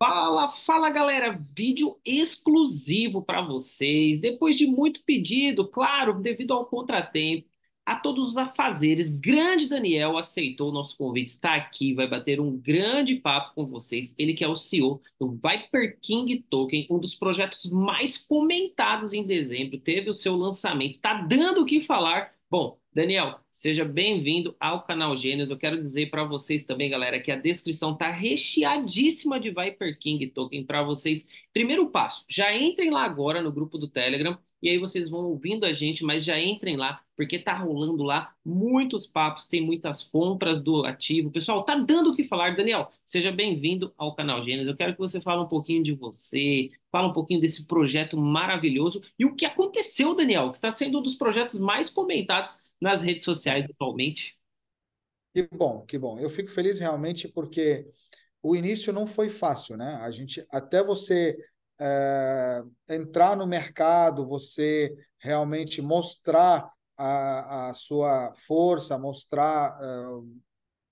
Fala, fala galera, vídeo exclusivo para vocês. Depois de muito pedido, claro, devido ao contratempo, a todos os afazeres, grande Daniel aceitou o nosso convite, está aqui, vai bater um grande papo com vocês. Ele que é o CEO do Viper King Token, um dos projetos mais comentados em dezembro, teve o seu lançamento, tá dando o que falar. Bom, Daniel, seja bem-vindo ao canal Gênios. Eu quero dizer para vocês também, galera, que a descrição está recheadíssima de Viper King Token para vocês. Primeiro passo, já entrem lá agora no grupo do Telegram e aí vocês vão ouvindo a gente, mas já entrem lá, porque tá rolando lá muitos papos, tem muitas compras do ativo. Pessoal, tá dando o que falar. Daniel, seja bem-vindo ao canal Gênesis. Eu quero que você fale um pouquinho de você, fale um pouquinho desse projeto maravilhoso e o que aconteceu, Daniel, que está sendo um dos projetos mais comentados nas redes sociais atualmente? Que bom, que bom. Eu fico feliz realmente porque o início não foi fácil, né? A gente até você é, entrar no mercado, você realmente mostrar a, a sua força, mostrar, é,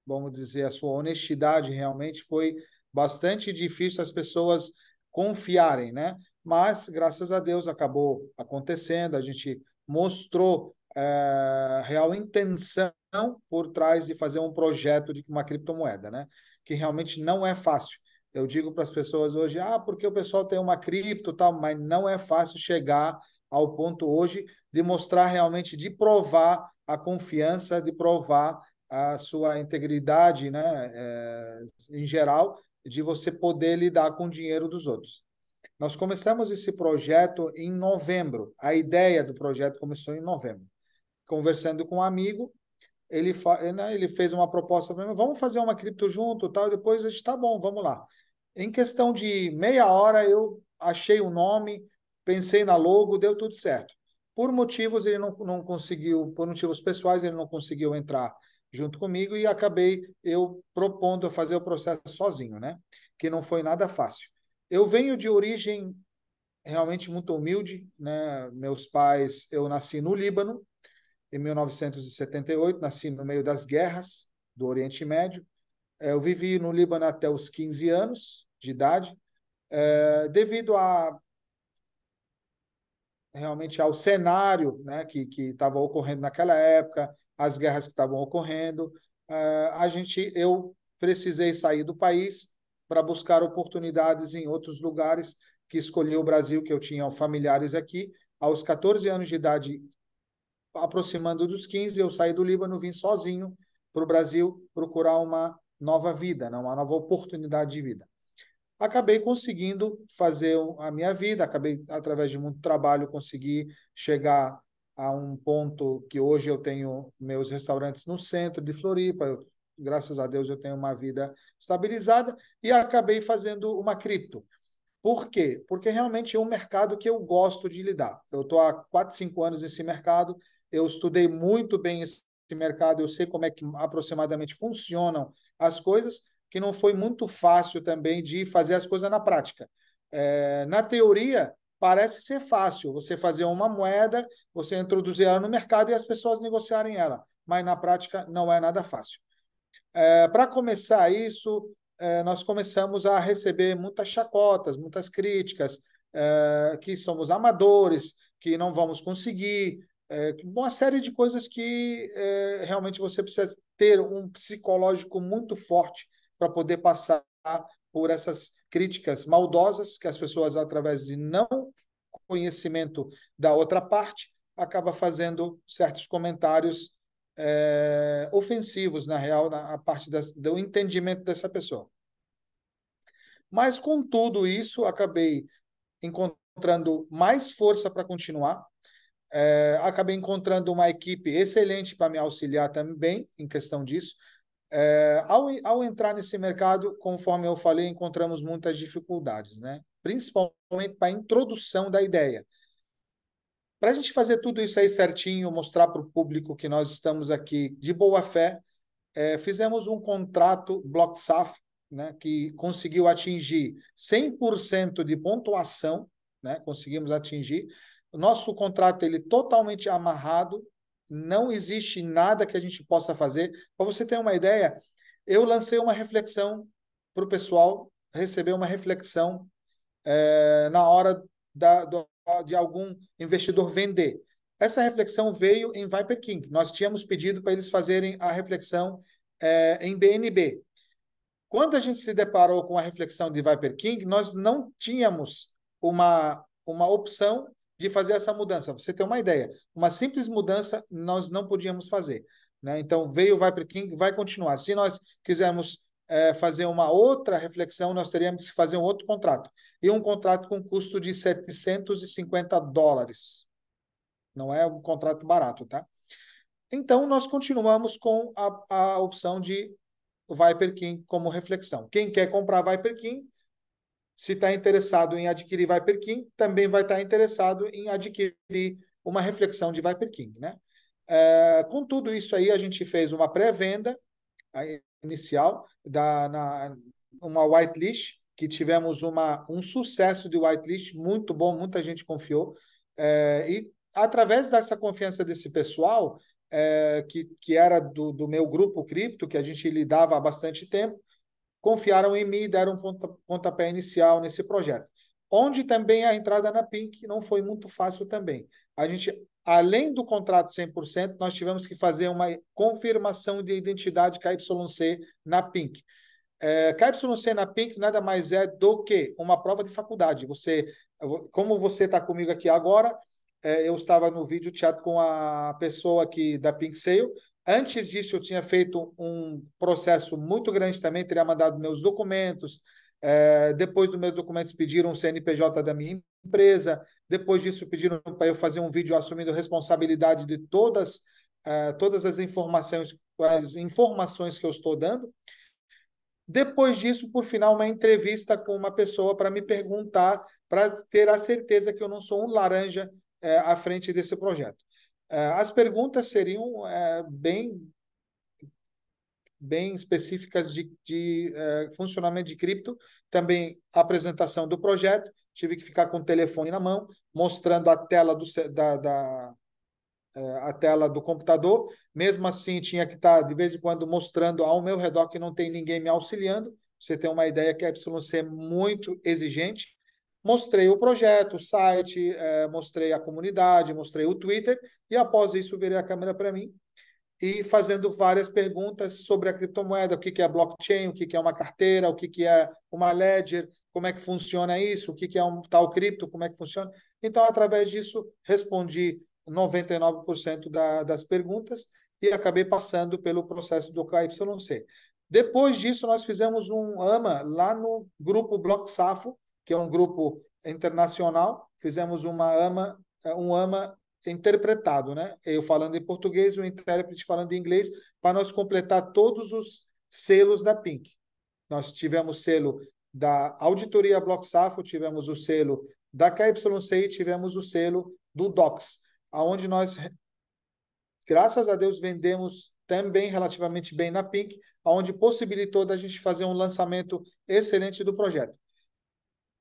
vamos dizer, a sua honestidade, realmente foi bastante difícil as pessoas confiarem, né? Mas graças a Deus acabou acontecendo. A gente mostrou é, real intenção por trás de fazer um projeto de uma criptomoeda, né? Que realmente não é fácil. Eu digo para as pessoas hoje, ah, porque o pessoal tem uma cripto, tal, mas não é fácil chegar ao ponto hoje de mostrar realmente, de provar a confiança, de provar a sua integridade, né? É, em geral, de você poder lidar com o dinheiro dos outros. Nós começamos esse projeto em novembro. A ideia do projeto começou em novembro conversando com um amigo, ele, né, ele fez uma proposta para mim, vamos fazer uma cripto junto, tal, depois a gente tá bom, vamos lá. Em questão de meia hora eu achei o um nome, pensei na logo, deu tudo certo. Por motivos ele não, não conseguiu, por motivos pessoais ele não conseguiu entrar junto comigo e acabei eu propondo fazer o processo sozinho, né? Que não foi nada fácil. Eu venho de origem realmente muito humilde, né? Meus pais, eu nasci no Líbano, em 1978, nasci no meio das guerras do Oriente Médio. É, eu vivi no Líbano até os 15 anos de idade, é, devido a realmente ao cenário né, que estava ocorrendo naquela época, as guerras que estavam ocorrendo, é, a gente eu precisei sair do país para buscar oportunidades em outros lugares que escolhi o Brasil, que eu tinha familiares aqui. Aos 14 anos de idade, aproximando dos 15, eu saí do Líbano, vim sozinho para o Brasil procurar uma nova vida, né? uma nova oportunidade de vida. Acabei conseguindo fazer a minha vida, acabei, através de muito trabalho, conseguir chegar a um ponto que hoje eu tenho meus restaurantes no centro de Floripa, eu, graças a Deus eu tenho uma vida estabilizada, e acabei fazendo uma cripto. Por quê? Porque realmente é um mercado que eu gosto de lidar. Eu estou há 4, 5 anos nesse mercado, eu estudei muito bem esse mercado, eu sei como é que aproximadamente funcionam as coisas, que não foi muito fácil também de fazer as coisas na prática. É, na teoria, parece ser fácil você fazer uma moeda, você introduzir ela no mercado e as pessoas negociarem ela, mas na prática não é nada fácil. É, Para começar isso, é, nós começamos a receber muitas chacotas, muitas críticas, é, que somos amadores, que não vamos conseguir, é, uma série de coisas que realmente você precisa ter um psicológico muito forte para poder passar por essas críticas maldosas que as pessoas, através de não conhecimento da outra parte, acaba fazendo certos comentários é, ofensivos, na real, na, a parte das, do entendimento dessa pessoa. Mas com tudo isso, acabei encontrando mais força para continuar. É, acabei encontrando uma equipe excelente para me auxiliar também em questão disso. É, ao, ao entrar nesse mercado, conforme eu falei, encontramos muitas dificuldades, né? principalmente para a introdução da ideia. Para a gente fazer tudo isso aí certinho, mostrar para o público que nós estamos aqui de boa fé, é, fizemos um contrato BlockSAF, né, que conseguiu atingir 100% de pontuação, né, conseguimos atingir. Nosso contrato ele totalmente amarrado, não existe nada que a gente possa fazer. Para você ter uma ideia, eu lancei uma reflexão para o pessoal receber uma reflexão é, na hora da, do de algum investidor vender. Essa reflexão veio em Viper King. Nós tínhamos pedido para eles fazerem a reflexão é, em BNB. Quando a gente se deparou com a reflexão de Viper King, nós não tínhamos uma, uma opção de fazer essa mudança. você tem uma ideia, uma simples mudança nós não podíamos fazer. Né? Então veio o Viper King, vai continuar. Se nós quisermos é, fazer uma outra reflexão, nós teríamos que fazer um outro contrato. E um contrato com custo de 750 dólares. Não é um contrato barato, tá? Então, nós continuamos com a, a opção de Viper King como reflexão. Quem quer comprar Viper King se está interessado em adquirir Viper King também vai estar tá interessado em adquirir uma reflexão de Viper King né? É, com tudo isso aí, a gente fez uma pré-venda, inicial, da, na, uma whitelist, que tivemos uma, um sucesso de whitelist muito bom, muita gente confiou. É, e através dessa confiança desse pessoal, é, que, que era do, do meu grupo cripto, que a gente lidava há bastante tempo, confiaram em mim e deram um ponta, pontapé inicial nesse projeto. Onde também a entrada na Pink não foi muito fácil também. A gente além do contrato 100%, nós tivemos que fazer uma confirmação de identidade KYC na PINC. É, KYC na PINC nada mais é do que uma prova de faculdade. Você, como você está comigo aqui agora, é, eu estava no vídeo chat com a pessoa aqui da PINC Sale. Antes disso, eu tinha feito um processo muito grande também, teria mandado meus documentos, é, depois dos meus documentos pediram o CNPJ da minha empresa. Depois disso pediram para eu fazer um vídeo assumindo responsabilidade de todas é, todas as informações as informações que eu estou dando. Depois disso, por final, uma entrevista com uma pessoa para me perguntar, para ter a certeza que eu não sou um laranja é, à frente desse projeto. as perguntas seriam bem bem específicas de, de eh, funcionamento de cripto, também a apresentação do projeto. Tive que ficar com o telefone na mão, mostrando a tela do, da, da eh, a tela do computador. Mesmo assim, tinha que estar tá, de vez em quando mostrando ao meu redor que não tem ninguém me auxiliando. Você tem uma ideia que a YC é muito exigente. Mostrei o projeto, o site, eh, mostrei a comunidade, mostrei o Twitter e após isso virei a câmera para mim e fazendo várias perguntas sobre a criptomoeda, o que é blockchain, o que é uma carteira, o que é uma ledger, como é que funciona isso, o que é um tal cripto, como é que funciona. Então, através disso, respondi 99% da, das perguntas e acabei passando pelo processo do KYC. Depois disso, nós fizemos um AMA lá no grupo Block Safo, que é um grupo internacional. Fizemos uma AMA, um AMA interpretado, né? Eu falando em português, o intérprete falando em inglês, para nós completar todos os selos da Pink. Nós tivemos selo da auditoria Block Safo, tivemos o selo da KYC e tivemos o selo do DOCS, aonde nós, graças a Deus, vendemos também relativamente bem na Pink, aonde possibilitou da gente fazer um lançamento excelente do projeto.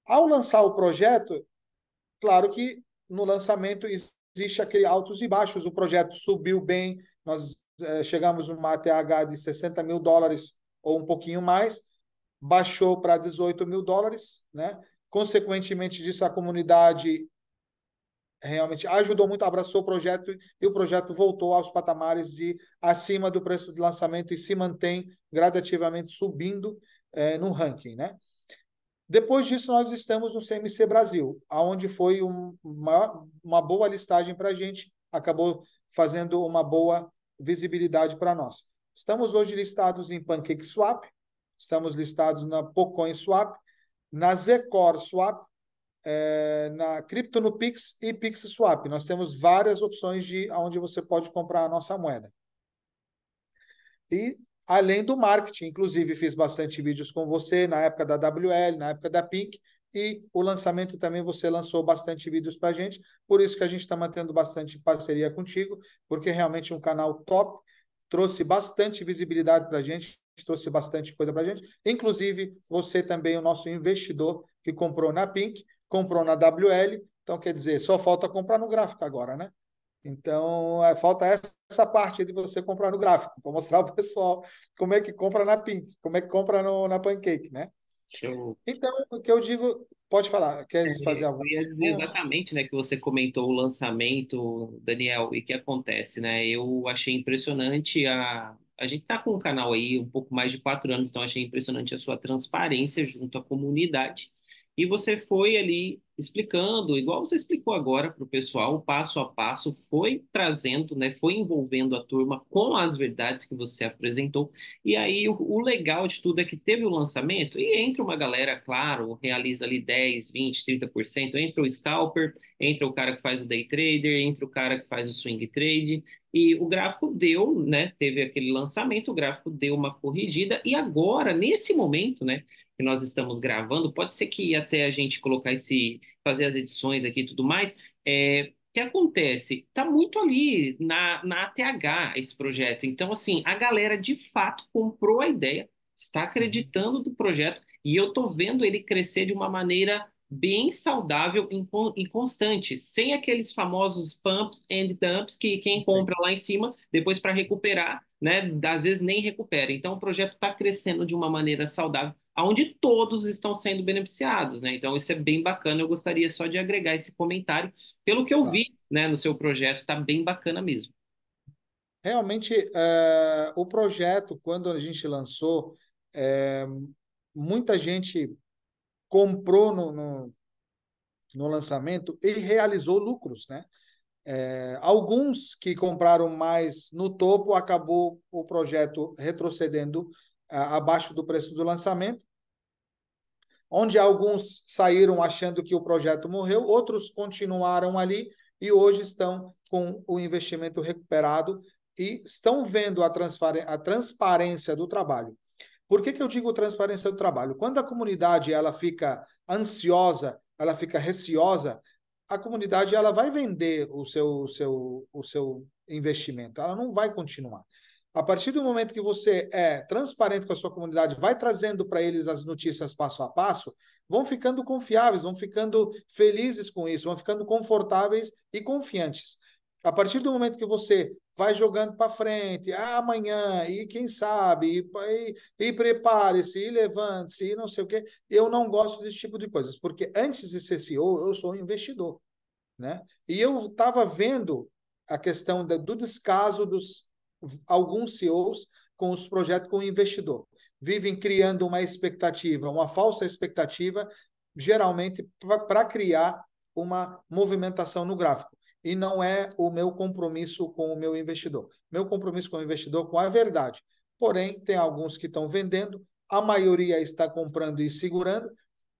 Ao lançar o projeto, claro que no lançamento existe aquele altos e baixos. O projeto subiu bem, nós é, chegamos chegamos uma ATH de 60 mil dólares ou um pouquinho mais, baixou para 18 mil dólares, né? Consequentemente disso, a comunidade realmente ajudou muito, abraçou o projeto e o projeto voltou aos patamares de acima do preço de lançamento e se mantém gradativamente subindo é, no ranking, né? Depois disso, nós estamos no CMC Brasil, aonde foi um, uma, uma boa listagem para a gente, acabou fazendo uma boa visibilidade para nós. Estamos hoje listados em PancakeSwap, estamos listados na PocoinSwap, na ZecorSwap, é, eh, na CryptoNupix e PixSwap. Nós temos várias opções de onde você pode comprar a nossa moeda. E além do marketing. Inclusive, fiz bastante vídeos com você na época da WL, na época da Pink, e o lançamento também você lançou bastante vídeos para a gente, por isso que a gente está mantendo bastante parceria contigo, porque realmente é um canal top, trouxe bastante visibilidade para a gente, trouxe bastante coisa para a gente, inclusive você também, o nosso investidor que comprou na Pink, comprou na WL, então quer dizer, só falta comprar no gráfico agora, né? Então, é, falta essa parte de você comprar no gráfico, para mostrar ao pessoal como é que compra na Pink, como é que compra no, na Pancake, né? Então, o que eu digo, pode falar, quer é, fazer alguma coisa? dizer exatamente, né, que você comentou o lançamento, Daniel, e que acontece, né? Eu achei impressionante a... A gente está com o canal aí um pouco mais de quatro anos, então achei impressionante a sua transparência junto à comunidade. E você foi ali explicando, igual você explicou agora para o pessoal, passo a passo, foi trazendo, né, foi envolvendo a turma com as verdades que você apresentou. E aí o, o legal de tudo é que teve o lançamento e entra uma galera, claro, realiza ali 10, 20, 30%, entra o scalper, entra o cara que faz o day trader, entra o cara que faz o swing trade. E o gráfico deu, né? Teve aquele lançamento, o gráfico deu uma corrigida, e agora, nesse momento, né? que nós estamos gravando, pode ser que até a gente colocar esse, fazer as edições aqui e tudo mais, é, que acontece? Está muito ali na, na ATH esse projeto. Então, assim, a galera de fato comprou a ideia, está uhum. acreditando do projeto e eu estou vendo ele crescer de uma maneira bem saudável e constante, sem aqueles famosos pumps and dumps que quem uhum. compra lá em cima, depois para recuperar, né, às vezes nem recupera. Então, o projeto está crescendo de uma maneira saudável, onde todos estão sendo beneficiados. Né? Então, isso é bem bacana. Eu gostaria só de agregar esse comentário. Pelo que eu tá. vi né, no seu projeto, está bem bacana mesmo. Realmente, é, o projeto, quando a gente lançou, é, muita gente comprou no, no, no lançamento e realizou lucros, né? É, alguns que compraram mais no topo acabou o projeto retrocedendo é, abaixo do preço do lançamento, onde alguns saíram achando que o projeto morreu, outros continuaram ali e hoje estão com o investimento recuperado e estão vendo a, a transparência do trabalho. Por que, que eu digo transparência do trabalho? Quando a comunidade ela fica ansiosa, ela fica receosa, a comunidade ela vai vender o seu, o seu, o seu investimento, ela não vai continuar. A partir do momento que você é transparente com a sua comunidade, vai trazendo para eles as notícias passo a passo, vão ficando confiáveis, vão ficando felizes com isso, vão ficando confortáveis e confiantes. A partir do momento que você vai jogando para frente, ah, amanhã, e quem sabe, e, e, e prepare-se, e levante-se, e não sei o quê. Eu não gosto desse tipo de coisas, porque antes de ser CEO, eu sou um investidor. Né? E eu estava vendo a questão da, do descaso dos alguns CEOs com os projetos com o investidor. Vivem criando uma expectativa, uma falsa expectativa, geralmente para criar uma movimentação no gráfico e não é o meu compromisso com o meu investidor. Meu compromisso com o investidor com a verdade. Porém, tem alguns que estão vendendo, a maioria está comprando e segurando.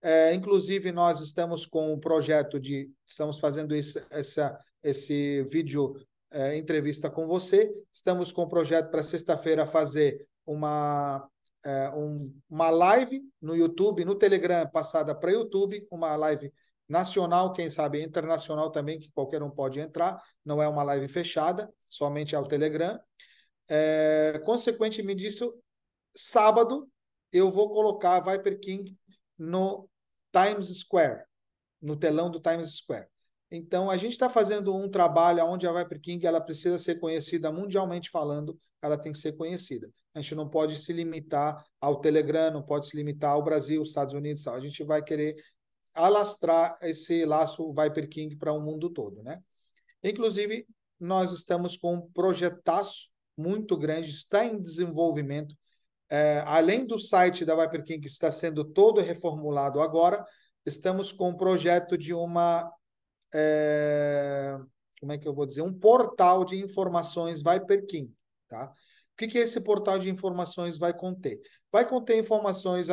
É, inclusive, nós estamos com um projeto de. Estamos fazendo esse, essa, esse vídeo é, entrevista com você. Estamos com o um projeto para sexta-feira fazer uma, é, um, uma live no YouTube, no Telegram é passada para YouTube, uma live nacional, quem sabe internacional também, que qualquer um pode entrar, não é uma live fechada, somente ao é Telegram. É, consequentemente disso, sábado eu vou colocar a Viper King no Times Square, no telão do Times Square. Então, a gente está fazendo um trabalho onde a Viper King ela precisa ser conhecida mundialmente falando, ela tem que ser conhecida. A gente não pode se limitar ao Telegram, não pode se limitar ao Brasil, Estados Unidos. A gente vai querer alastrar esse laço Viper King para o um mundo todo, né? Inclusive, nós estamos com um projetaço muito grande, está em desenvolvimento. É, além do site da Viper King, que está sendo todo reformulado agora, estamos com um projeto de uma. É, como é que eu vou dizer? Um portal de informações Viper King. Tá? O que, que esse portal de informações vai conter? Vai conter informações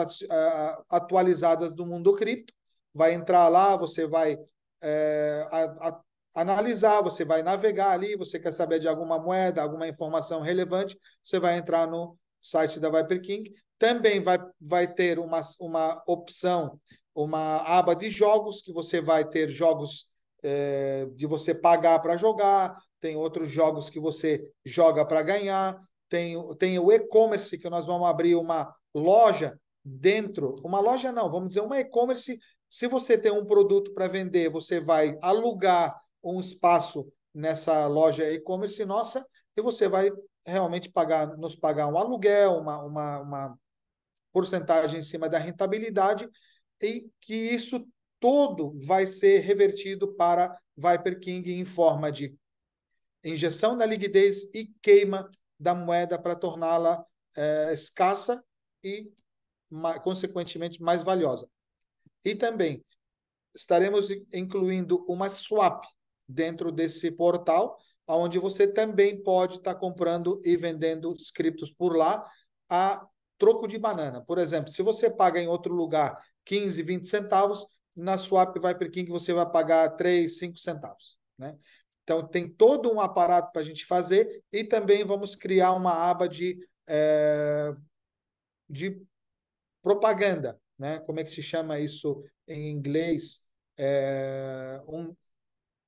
atualizadas do mundo cripto, vai entrar lá, você vai é, a, a, analisar, você vai navegar ali, você quer saber de alguma moeda, alguma informação relevante, você vai entrar no site da Viper King Também vai, vai ter uma, uma opção, uma aba de jogos, que você vai ter jogos é, de você pagar para jogar, tem outros jogos que você joga para ganhar, tem, tem o e-commerce, que nós vamos abrir uma loja dentro, uma loja não, vamos dizer, uma e-commerce se você tem um produto para vender, você vai alugar um espaço nessa loja e-commerce nossa e você vai realmente pagar, nos pagar um aluguel, uma, uma, uma porcentagem em cima da rentabilidade e que isso todo vai ser revertido para Viper King em forma de injeção da liquidez e queima da moeda para torná-la é, escassa e, consequentemente, mais valiosa. E também estaremos incluindo uma swap dentro desse portal, onde você também pode estar tá comprando e vendendo scripts por lá a troco de banana. Por exemplo, se você paga em outro lugar 15, 20 centavos, na swap vai para que você vai pagar 3, 5 centavos. Né? Então, tem todo um aparato para a gente fazer e também vamos criar uma aba de, é, de propaganda né? Como é que se chama isso em inglês? É, um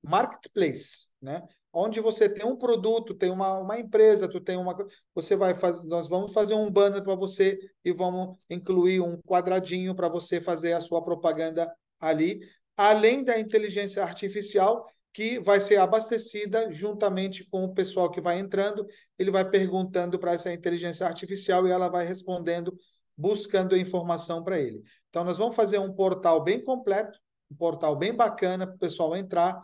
marketplace, né? Onde você tem um produto, tem uma, uma empresa, tu tem uma, você vai fazer, nós vamos fazer um banner para você e vamos incluir um quadradinho para você fazer a sua propaganda ali, além da inteligência artificial que vai ser abastecida juntamente com o pessoal que vai entrando, ele vai perguntando para essa inteligência artificial e ela vai respondendo buscando a informação para ele. Então, nós vamos fazer um portal bem completo, um portal bem bacana para o pessoal entrar,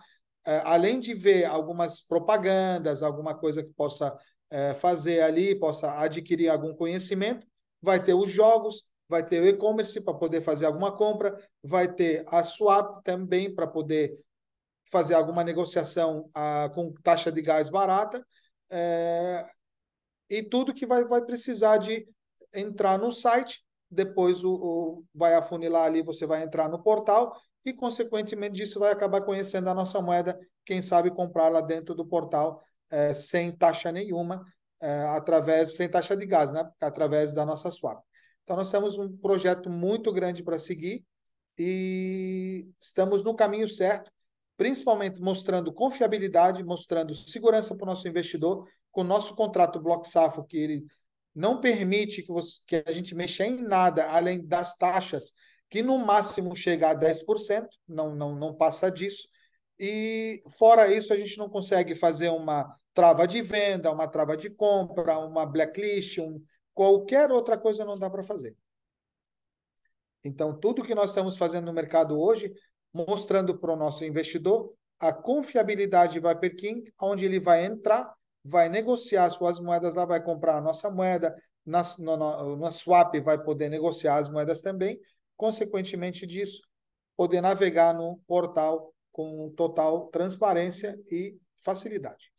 eh, além de ver algumas propagandas, alguma coisa que possa eh, fazer ali, possa adquirir algum conhecimento, vai ter os jogos, vai ter o e-commerce para poder fazer alguma compra, vai ter a swap também para poder fazer alguma negociação ah, com taxa de gás barata eh, e tudo que vai, vai precisar de entrar no site, depois o, o, vai afunilar ali, você vai entrar no portal e, consequentemente disso, vai acabar conhecendo a nossa moeda, quem sabe comprar lá dentro do portal é, sem taxa nenhuma, é, através, sem taxa de gás, né? através da nossa swap. Então, nós temos um projeto muito grande para seguir e estamos no caminho certo, principalmente mostrando confiabilidade, mostrando segurança para o nosso investidor, com o nosso contrato block Safo, que ele não permite que, você, que a gente mexa em nada além das taxas, que no máximo chega a 10%, não, não, não passa disso. E fora isso, a gente não consegue fazer uma trava de venda, uma trava de compra, uma blacklist, um, qualquer outra coisa não dá para fazer. Então, tudo que nós estamos fazendo no mercado hoje, mostrando para o nosso investidor a confiabilidade de Viper King, onde ele vai entrar vai negociar suas moedas lá, vai comprar a nossa moeda, na, na, na swap vai poder negociar as moedas também, consequentemente disso, poder navegar no portal com total transparência e facilidade.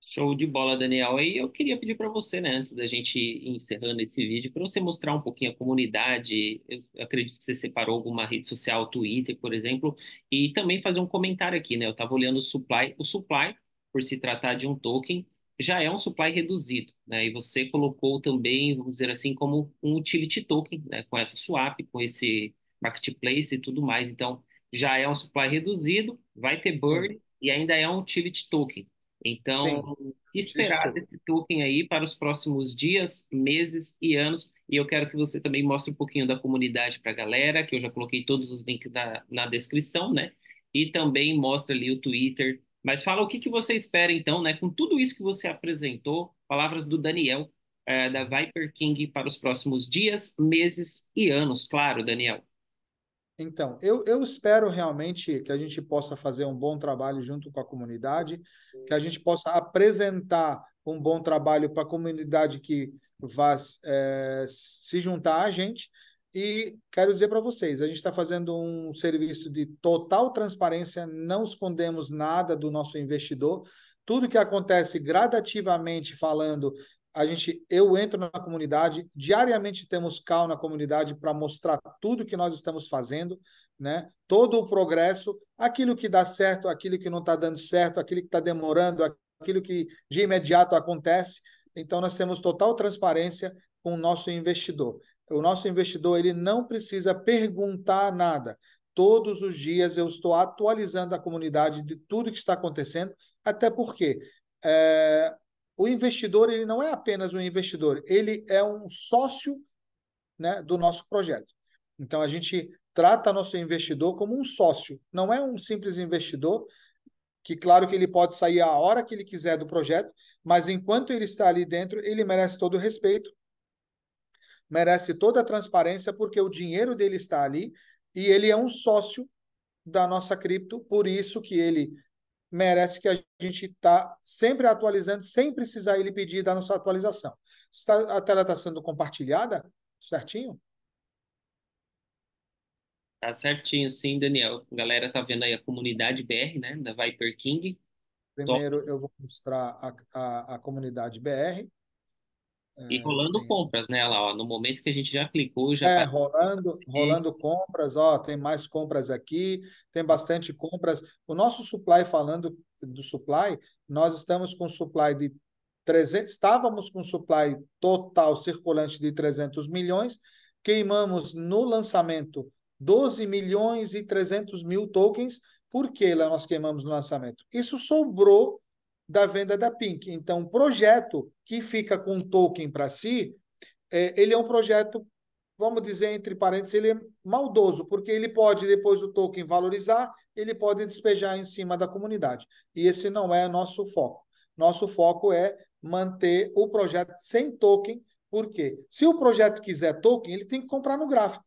Show de bola, Daniel. E eu queria pedir para você, né, antes da gente ir encerrando esse vídeo, para você mostrar um pouquinho a comunidade. Eu acredito que você separou alguma rede social, Twitter, por exemplo, e também fazer um comentário aqui, né? Eu estava olhando o supply. O supply por se tratar de um token, já é um supply reduzido, né? E você colocou também, vamos dizer assim, como um utility token, né? Com essa swap, com esse marketplace e tudo mais. Então, já é um supply reduzido, vai ter burn Sim. e ainda é um utility token. Então, Sim. esperar Sim. esse token aí para os próximos dias, meses e anos. E eu quero que você também mostre um pouquinho da comunidade para a galera, que eu já coloquei todos os links na, na descrição, né? E também mostra ali o Twitter mas fala o que, que você espera, então, né? Com tudo isso que você apresentou, palavras do Daniel, é, da Viper King, para os próximos dias, meses e anos, claro, Daniel. Então, eu, eu espero realmente que a gente possa fazer um bom trabalho junto com a comunidade, que a gente possa apresentar um bom trabalho para a comunidade que vai é, se juntar a gente e quero dizer para vocês, a gente está fazendo um serviço de total transparência, não escondemos nada do nosso investidor. Tudo que acontece gradativamente falando, a gente, eu entro na comunidade, diariamente temos cal na comunidade para mostrar tudo que nós estamos fazendo, né? Todo o progresso, aquilo que dá certo, aquilo que não está dando certo, aquilo que está demorando, aquilo que de imediato acontece. Então nós temos total transparência com o nosso investidor o nosso investidor ele não precisa perguntar nada. Todos os dias eu estou atualizando a comunidade de tudo que está acontecendo, até porque é, o investidor ele não é apenas um investidor, ele é um sócio né, do nosso projeto. Então a gente trata nosso investidor como um sócio, não é um simples investidor que claro que ele pode sair a hora que ele quiser do projeto, mas enquanto ele está ali dentro, ele merece todo o respeito merece toda a transparência porque o dinheiro dele está ali e ele é um sócio da nossa cripto, por isso que ele merece que a gente está sempre atualizando, sem precisar ele pedir da nossa atualização. A tela está sendo compartilhada, certinho? Tá certinho, sim, Daniel. A galera tá vendo aí a comunidade BR, né, da Viper King. Primeiro Top. eu vou mostrar a, a, a comunidade BR. E é, rolando é compras, né? Lá, ó, no momento que a gente já clicou, já. É, tá rolando, rolando compras, ó, tem mais compras aqui, tem bastante compras. O nosso supply, falando do supply, nós estamos com supply de 300, estávamos com supply total circulante de 300 milhões, queimamos no lançamento 12 milhões e 300 mil tokens, porque nós queimamos no lançamento. Isso sobrou da venda da Pink. Então, o projeto que fica com um token para si, é, ele é um projeto, vamos dizer, entre parênteses, ele é maldoso, porque ele pode, depois do token valorizar, ele pode despejar em cima da comunidade. E esse não é nosso foco. Nosso foco é manter o projeto sem token, porque se o projeto quiser token, ele tem que comprar no gráfico.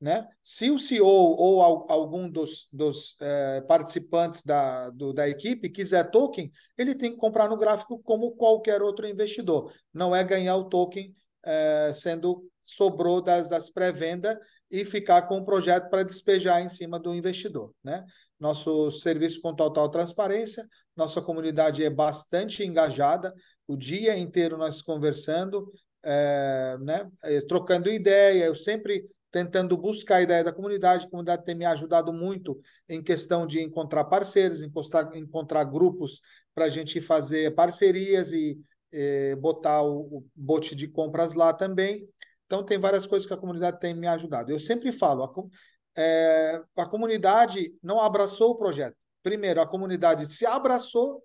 Né? Se o CEO ou algum dos, dos eh, participantes da, do, da equipe quiser token, ele tem que comprar no gráfico como qualquer outro investidor. Não é ganhar o token eh, sendo sobrou das, das pré-venda e ficar com o projeto para despejar em cima do investidor. Né? Nosso serviço com total transparência, nossa comunidade é bastante engajada, o dia inteiro nós conversando, é, né, eh, trocando ideia, eu sempre tentando buscar a ideia da comunidade. A comunidade tem me ajudado muito em questão de encontrar parceiros, encontrar, encontrar grupos para a gente fazer parcerias e é, botar o, o bote de compras lá também. Então, tem várias coisas que a comunidade tem me ajudado. Eu sempre falo, a, é, a comunidade não abraçou o projeto. Primeiro, a comunidade se abraçou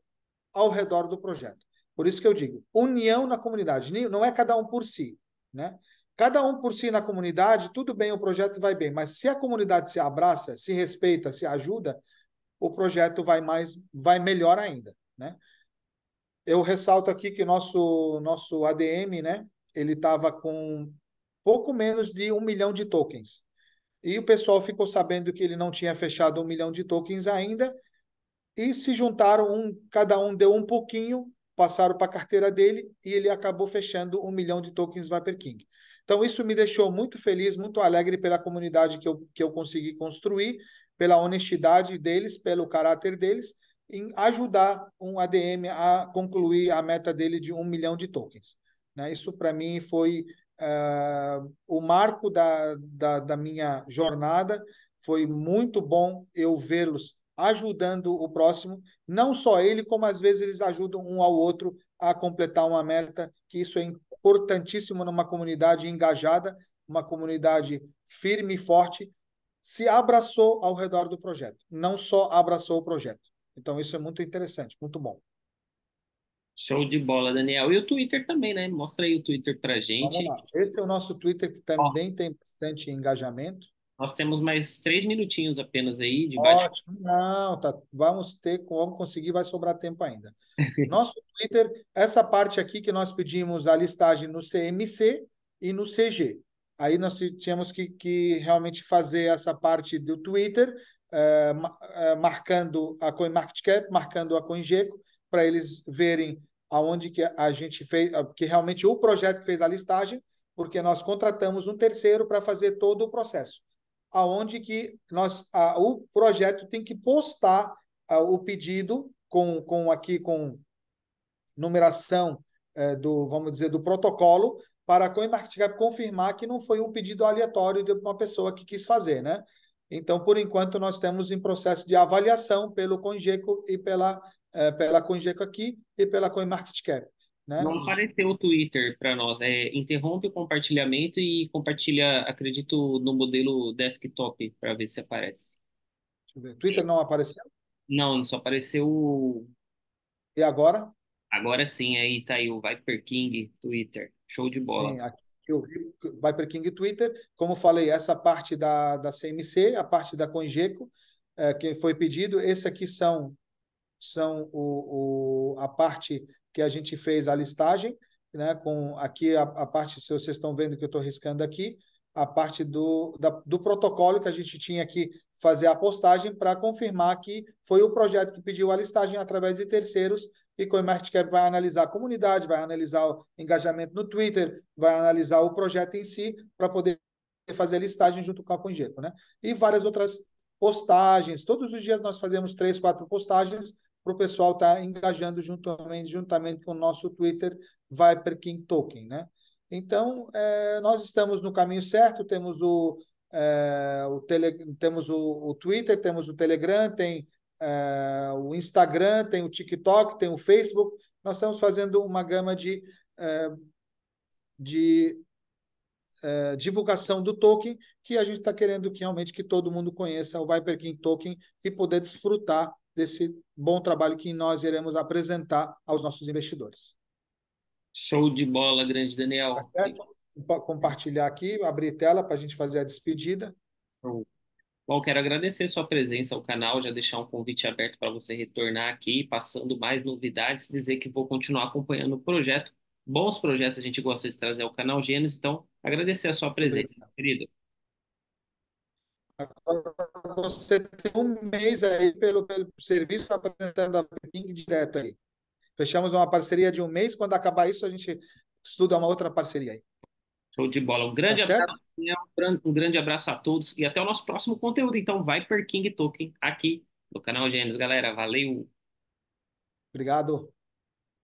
ao redor do projeto. Por isso que eu digo, união na comunidade, não é cada um por si, né? Cada um por si na comunidade, tudo bem, o projeto vai bem, mas se a comunidade se abraça, se respeita, se ajuda, o projeto vai mais, vai melhor ainda, né? Eu ressalto aqui que nosso nosso ADM, né? Ele estava com pouco menos de um milhão de tokens e o pessoal ficou sabendo que ele não tinha fechado um milhão de tokens ainda e se juntaram um, cada um deu um pouquinho, passaram para a carteira dele e ele acabou fechando um milhão de tokens Viper King. Então, isso me deixou muito feliz, muito alegre pela comunidade que eu, que eu consegui construir, pela honestidade deles, pelo caráter deles, em ajudar um ADM a concluir a meta dele de um milhão de tokens. Né? Isso, para mim, foi uh, o marco da, da, da minha jornada. Foi muito bom eu vê-los ajudando o próximo, não só ele, como às vezes eles ajudam um ao outro a completar uma meta, que isso é importantíssimo numa comunidade engajada, uma comunidade firme e forte, se abraçou ao redor do projeto, não só abraçou o projeto. Então, isso é muito interessante, muito bom. Show de bola, Daniel. E o Twitter também, né? Mostra aí o Twitter para gente. Esse é o nosso Twitter que também tem bastante engajamento. Nós temos mais três minutinhos apenas aí de bate. Ótimo, não, tá, vamos ter, vamos conseguir, vai sobrar tempo ainda. Nosso Twitter, essa parte aqui que nós pedimos a listagem no CMC e no CG. Aí nós tínhamos que, que realmente fazer essa parte do Twitter, uh, uh, marcando a CoinMarketCap, marcando a CoinGeco, para eles verem aonde que a gente fez, ah, que realmente o projeto fez a listagem, porque nós contratamos um terceiro para fazer todo o processo aonde que nós a, o projeto tem que postar a, o pedido com, com aqui com numeração é, do vamos dizer do protocolo para a CoinMarketCap confirmar que não foi um pedido aleatório de uma pessoa que quis fazer, né? Então, por enquanto, nós temos em processo de avaliação pelo Congeco e pela, é, pela Congeco aqui e pela CoinMarketCap. Né? Não apareceu o Twitter para nós. É, interrompe o compartilhamento e compartilha, acredito, no modelo desktop para ver se aparece. Deixa eu ver. Twitter não apareceu? Não, só apareceu. E agora? Agora sim, aí tá aí o Viper King Twitter. Show de bola. Sim, aqui eu vi Viper King Twitter. Como falei, essa parte da, da CMC, a parte da Congeco, é, que foi pedido. Esse aqui são, são o, o, a parte que a gente fez a listagem, né, com aqui a, a parte, se vocês estão vendo que eu estou riscando aqui, a parte do, da, do protocolo que a gente tinha que fazer a postagem para confirmar que foi o projeto que pediu a listagem através de terceiros e que o Cap vai analisar a comunidade, vai analisar o engajamento no Twitter, vai analisar o projeto em si para poder fazer a listagem junto com a Congeco, né? E várias outras postagens. Todos os dias nós fazemos três, quatro postagens para o pessoal estar tá engajando juntamente, juntamente com o nosso Twitter Viperking Token, né? Então, é, nós estamos no caminho certo, temos o, é, o tele, temos o, o, Twitter, temos o Telegram, tem é, o Instagram, tem o TikTok, tem o Facebook. Nós estamos fazendo uma gama de, é, de é, divulgação do token que a gente está querendo que realmente que todo mundo conheça o King Token e poder desfrutar desse bom trabalho que nós iremos apresentar aos nossos investidores. Show de bola, grande Daniel. Tá compartilhar aqui, abrir tela para a gente fazer a despedida. Bom, quero agradecer sua presença ao canal, já deixar um convite aberto para você retornar aqui, passando mais novidades, dizer que vou continuar acompanhando o projeto. Bons projetos a gente gosta de trazer ao canal Gênesis, então agradecer a sua presença, Obrigado. querido. Agora você tem um mês aí pelo, pelo serviço apresentando a Ping direto aí. Fechamos uma parceria de um mês. Quando acabar isso, a gente estuda uma outra parceria aí. Show de bola. Um grande tá abraço, um grande abraço a todos e até o nosso próximo conteúdo. Então, Viper King Token aqui no canal Gênios, galera. Valeu! Obrigado.